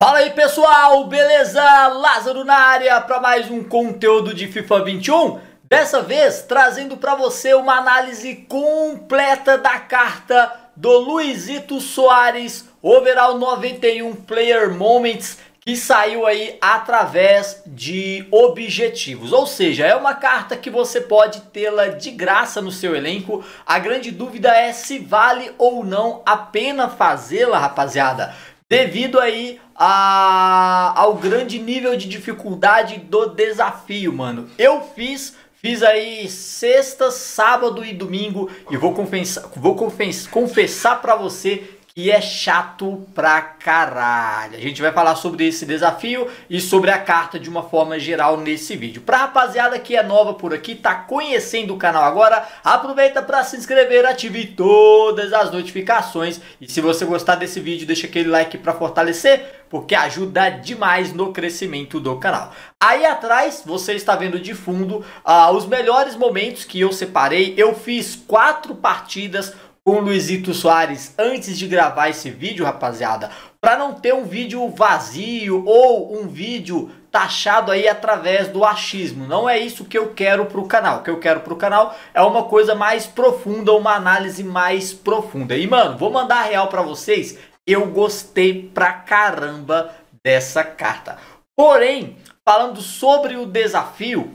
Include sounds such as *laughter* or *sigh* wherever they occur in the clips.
Fala aí pessoal, beleza? Lázaro na área para mais um conteúdo de FIFA 21. Dessa vez trazendo para você uma análise completa da carta do Luizito Soares, overall 91 player moments que saiu aí através de objetivos, ou seja, é uma carta que você pode tê-la de graça no seu elenco. A grande dúvida é se vale ou não a pena fazê-la, rapaziada, Devido aí a, ao grande nível de dificuldade do desafio, mano. Eu fiz Fiz aí sexta, sábado e domingo e vou, confessa, vou confess, confessar para você e é chato pra caralho. A gente vai falar sobre esse desafio e sobre a carta de uma forma geral nesse vídeo. Pra rapaziada que é nova por aqui, tá conhecendo o canal agora, aproveita para se inscrever, ative todas as notificações e se você gostar desse vídeo, deixa aquele like para fortalecer, porque ajuda demais no crescimento do canal. Aí atrás, você está vendo de fundo uh, os melhores momentos que eu separei. Eu fiz quatro partidas com o Luizito Soares antes de gravar esse vídeo, rapaziada, para não ter um vídeo vazio ou um vídeo taxado aí através do achismo. Não é isso que eu quero para o canal. O que eu quero para o canal é uma coisa mais profunda, uma análise mais profunda. E, mano, vou mandar a real para vocês. Eu gostei pra caramba dessa carta. Porém, falando sobre o desafio,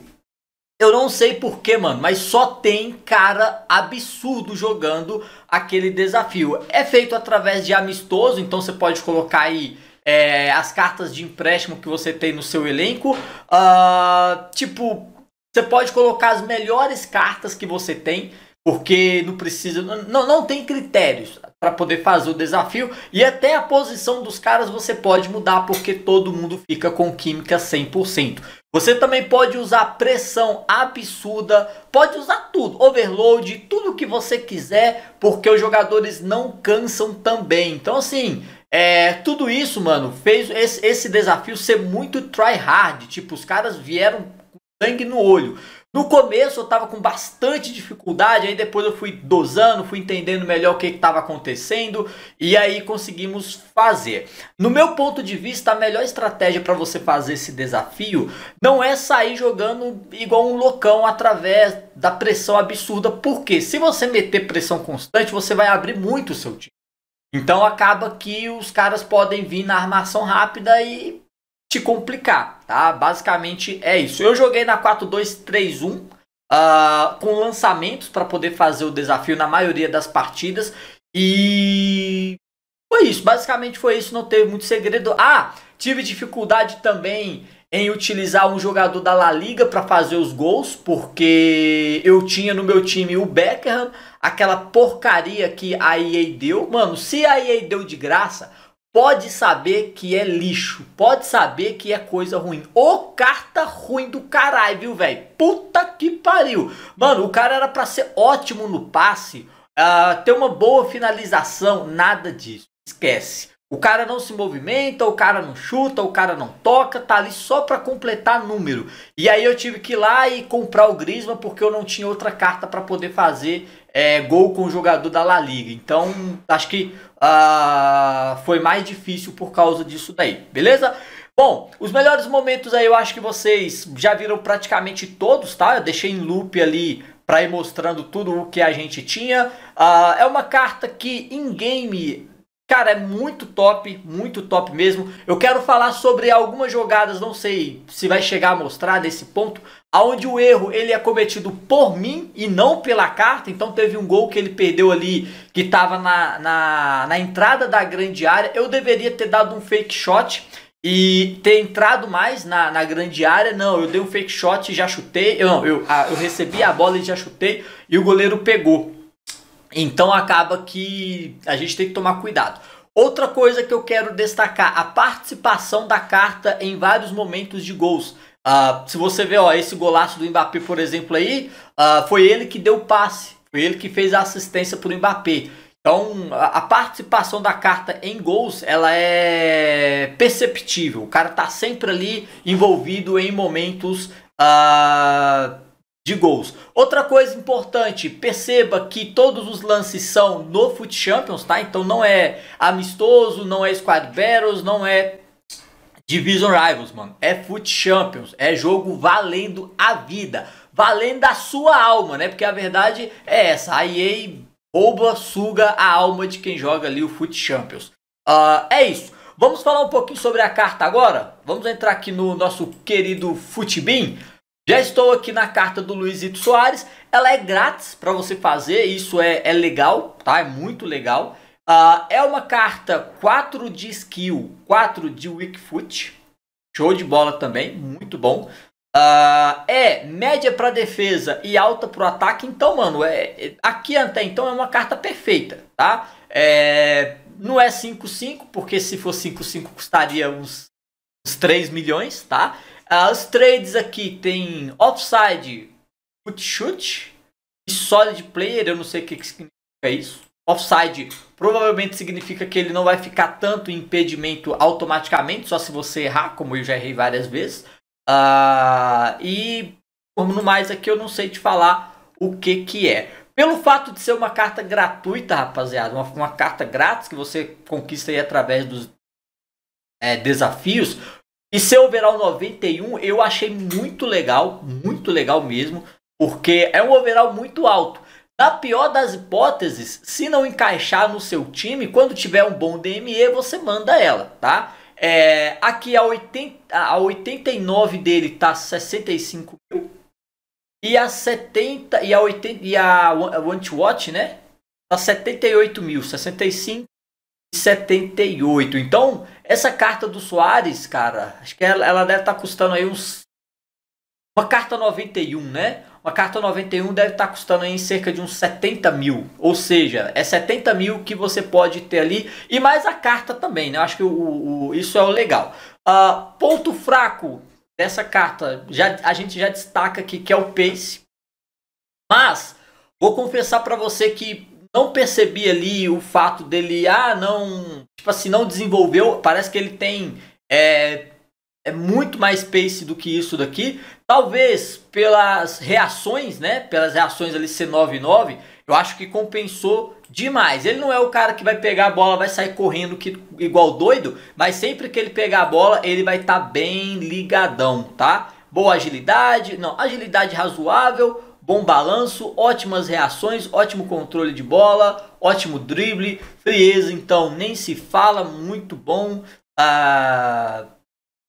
eu não sei porquê, mano, mas só tem cara absurdo jogando aquele desafio. É feito através de amistoso, então você pode colocar aí é, as cartas de empréstimo que você tem no seu elenco. Uh, tipo, você pode colocar as melhores cartas que você tem porque não precisa, não, não tem critérios para poder fazer o desafio e até a posição dos caras você pode mudar porque todo mundo fica com química 100%. Você também pode usar pressão absurda, pode usar tudo, overload, tudo que você quiser, porque os jogadores não cansam também. Então assim, é, tudo isso, mano, fez esse, esse desafio ser muito try hard, tipo os caras vieram sangue no olho. No começo eu estava com bastante dificuldade, aí depois eu fui dosando, fui entendendo melhor o que estava acontecendo e aí conseguimos fazer. No meu ponto de vista, a melhor estratégia para você fazer esse desafio não é sair jogando igual um loucão através da pressão absurda, porque se você meter pressão constante, você vai abrir muito o seu time. Então acaba que os caras podem vir na armação rápida e te complicar, tá? Basicamente é isso. Eu joguei na 4-2-3-1 uh, ah, com lançamentos para poder fazer o desafio na maioria das partidas e foi isso. Basicamente foi isso, não teve muito segredo. Ah, tive dificuldade também em utilizar um jogador da La Liga para fazer os gols, porque eu tinha no meu time o Beckham, aquela porcaria que a EA deu. Mano, se a EA deu de graça, pode saber que é lixo, pode saber que é coisa ruim. Ô carta ruim do caralho, viu, velho? Puta que pariu. Mano, o cara era para ser ótimo no passe, uh, ter uma boa finalização, nada disso. Esquece. O cara não se movimenta, o cara não chuta, o cara não toca, tá ali só para completar número. E aí eu tive que ir lá e comprar o Grisma porque eu não tinha outra carta para poder fazer é, gol com o jogador da La Liga. Então, acho que ah, foi mais difícil por causa disso daí, beleza? Bom, os melhores momentos aí eu acho que vocês já viram praticamente todos, tá? Eu deixei em loop ali para ir mostrando tudo o que a gente tinha. Ah, é uma carta que em game Cara, é muito top, muito top mesmo. Eu quero falar sobre algumas jogadas, não sei se vai chegar a mostrar nesse ponto, aonde o erro ele é cometido por mim e não pela carta. Então teve um gol que ele perdeu ali, que estava na, na, na entrada da grande área. Eu deveria ter dado um fake shot e ter entrado mais na, na grande área. Não, eu dei um fake shot e já chutei. Eu, não, eu, a, eu recebi a bola e já chutei e o goleiro pegou. Então acaba que a gente tem que tomar cuidado. Outra coisa que eu quero destacar, a participação da carta em vários momentos de gols. Uh, se você vê ó, esse golaço do Mbappé, por exemplo, aí, uh, foi ele que deu o passe, foi ele que fez a assistência para o Mbappé. Então, a participação da carta em gols, ela é perceptível. O cara está sempre ali envolvido em momentos uh, de gols. Outra coisa importante, perceba que todos os lances são no Foot Champions, tá? Então não é amistoso, não é Squad Battles, não é Division Rivals, mano. É Foot Champions, é jogo valendo a vida, valendo a sua alma, né? Porque a verdade é essa, a EA rouba, suga a alma de quem joga ali o Foot Champions. Uh, é isso. Vamos falar um pouquinho sobre a carta agora? Vamos entrar aqui no nosso querido Futbin. Já estou aqui na carta do Luizito Soares, ela é grátis para você fazer, isso é, é legal, tá? É muito legal. Uh, é uma carta 4 de skill, 4 de weak foot, show de bola também, muito bom. Uh, é média para defesa e alta para o ataque, então mano, é, é, aqui até então é uma carta perfeita, tá? É, não é 5-5, porque se for 5-5 custaria uns, uns 3 milhões, tá? As os trades aqui tem offside, put chute e solid player, eu não sei o que, que significa isso. Offside provavelmente significa que ele não vai ficar tanto em impedimento automaticamente, só se você errar, como eu já errei várias vezes. Uh, e como no mais aqui eu não sei te falar o que que é. Pelo fato de ser uma carta gratuita, rapaziada, uma, uma carta grátis que você conquista aí através dos é, desafios, e seu overall 91 eu achei muito legal, muito legal mesmo, porque é um overall muito alto. Na pior das hipóteses, se não encaixar no seu time, quando tiver um bom DME, você manda ela, tá? É, aqui a, 80, a 89 dele tá 65 mil. E a 70 e a 80 e a One Watch, né? Tá 78 mil, 65 78. Então, essa carta do Soares, cara, acho que ela, ela deve estar tá custando aí uns. Uma carta 91, né? Uma carta 91 deve estar tá custando aí cerca de uns 70 mil. Ou seja, é 70 mil que você pode ter ali. E mais a carta também, né? acho que o, o, isso é o legal. Uh, ponto fraco dessa carta, já, a gente já destaca aqui que é o Pace. Mas, vou confessar para você que não percebi ali o fato dele, ah, não. Tipo assim, não desenvolveu. Parece que ele tem. É, é muito mais pace do que isso daqui. Talvez pelas reações, né? Pelas reações ali C99, eu acho que compensou demais. Ele não é o cara que vai pegar a bola, vai sair correndo que, igual doido, mas sempre que ele pegar a bola, ele vai estar tá bem ligadão, tá? Boa agilidade, não, agilidade razoável, bom balanço, ótimas reações, ótimo controle de bola, ótimo drible, frieza, então nem se fala, muito bom. Ah,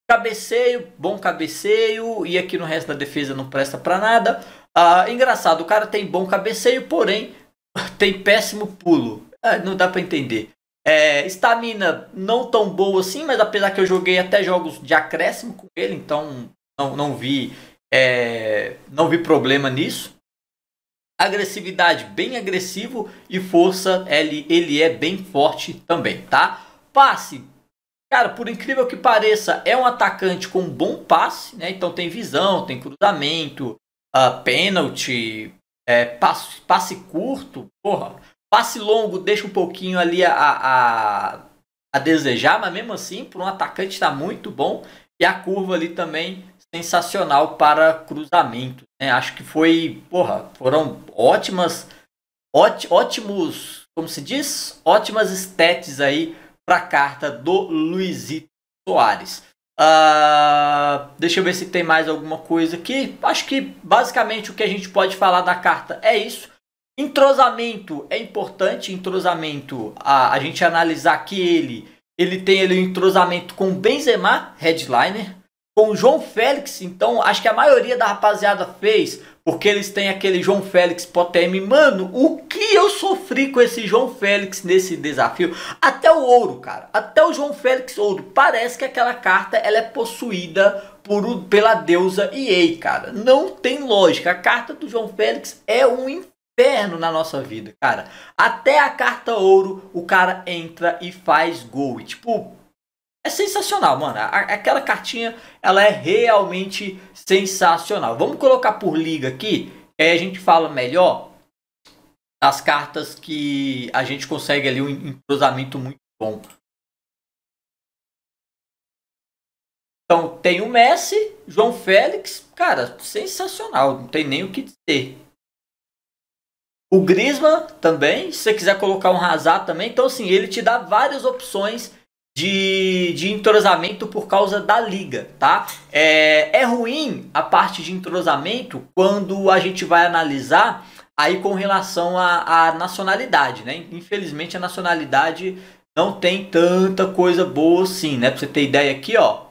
cabeceio, bom cabeceio, e aqui no resto da defesa não presta para nada. Ah, engraçado, o cara tem bom cabeceio, porém *laughs* tem péssimo pulo. Ah, não dá para entender. É, estamina é, não tão boa assim, mas apesar que eu joguei até jogos de acréscimo com ele, então não, não vi é, não vi problema nisso. Agressividade bem agressivo e força ele, ele é bem forte também, tá? Passe, cara, por incrível que pareça, é um atacante com um bom passe, né? Então tem visão, tem cruzamento, uh, pênalti, é, passe, passe curto, porra, passe longo deixa um pouquinho ali a, a, a desejar, mas mesmo assim, para um atacante está muito bom. E a curva ali também sensacional para cruzamento. Né? Acho que foi, porra, foram ótimas, ót, ótimos, como se diz? Ótimas estéticas aí para a carta do Luizito Soares. Uh, deixa eu ver se tem mais alguma coisa aqui. Acho que basicamente o que a gente pode falar da carta é isso. Entrosamento é importante, entrosamento, a, a gente analisar que ele, ele tem ele um entrosamento com Benzema, headliner, com o João Félix, então acho que a maioria da rapaziada fez, porque eles têm aquele João Félix Potemi. Mano, o que eu sofri com esse João Félix nesse desafio? Até o ouro, cara. Até o João Félix ouro. Parece que aquela carta ela é possuída por, pela deusa EA, cara. Não tem lógica. A carta do João Félix é um inferno na nossa vida, cara. Até a carta ouro, o cara entra e faz gol. E, tipo, é sensacional, mano. aquela cartinha, ela é realmente sensacional. Vamos colocar por liga aqui, aí a gente fala melhor as cartas que a gente consegue ali um entrosamento muito bom. Então tem o Messi, João Félix, cara, sensacional, não tem nem o que dizer. O Griezmann também, se você quiser colocar um Hazard também, então assim, ele te dá várias opções de, de entrosamento por causa da liga, tá? É, é ruim a parte de entrosamento quando a gente vai analisar aí com relação à, nacionalidade, né? Infelizmente a nacionalidade não tem tanta coisa boa assim, né? Pra você ter ideia aqui, ó.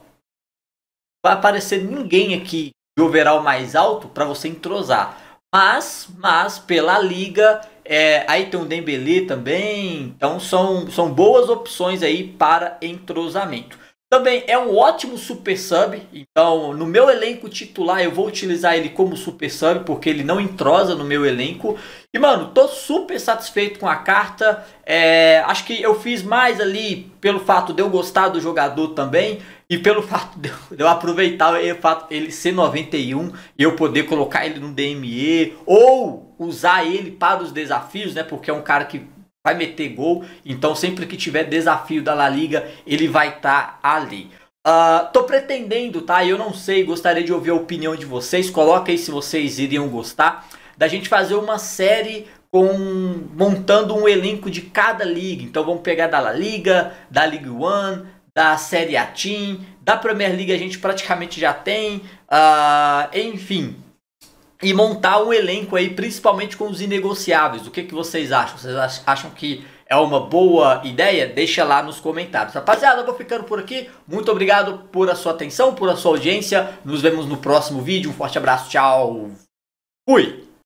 Vai aparecer ninguém aqui de overall mais alto para você entrosar. Mas, mas pela liga é, aí tem o Dembele também. Então são, são boas opções aí para entrosamento. Também é um ótimo super sub. Então, no meu elenco titular, eu vou utilizar ele como super sub, porque ele não entrosa no meu elenco. E, mano, tô super satisfeito com a carta. É, acho que eu fiz mais ali pelo fato de eu gostar do jogador também. E pelo fato de eu aproveitar é o fato ele ser 91 e eu poder colocar ele no DME ou usar ele para os desafios, né? Porque é um cara que vai meter gol. Então sempre que tiver desafio da La Liga, ele vai estar tá ali. Uh, tô pretendendo, tá? Eu não sei, gostaria de ouvir a opinião de vocês. Coloca aí se vocês iriam gostar da gente fazer uma série com montando um elenco de cada liga. Então vamos pegar da La Liga, da Liga One, da Série A Team, da Premier League a gente praticamente já tem, uh, enfim. E montar um elenco aí, principalmente com os inegociáveis. O que, que vocês acham? Vocês acham que é uma boa ideia? Deixa lá nos comentários. Rapaziada, eu vou ficando por aqui. Muito obrigado por a sua atenção, por a sua audiência. Nos vemos no próximo vídeo. Um forte abraço, tchau. Fui!